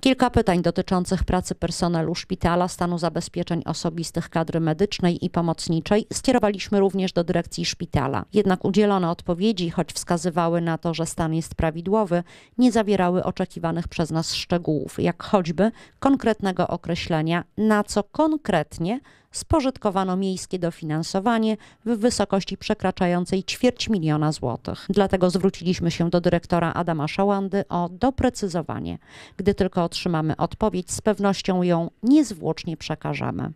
Kilka pytań dotyczących pracy personelu szpitala, stanu zabezpieczeń osobistych kadry medycznej i pomocniczej skierowaliśmy również do dyrekcji szpitala. Jednak udzielone odpowiedzi, choć wskazywały na to, że stan jest prawidłowy, nie zawierały oczekiwanych przez nas szczegółów, jak choćby konkretnego określenia, na co konkretnie spożytkowano miejskie dofinansowanie w wysokości przekraczającej ćwierć miliona złotych. Dlatego zwróciliśmy się do dyrektora Adama Szałandy o doprecyzowanie. Gdy tylko otrzymamy odpowiedź, z pewnością ją niezwłocznie przekażemy.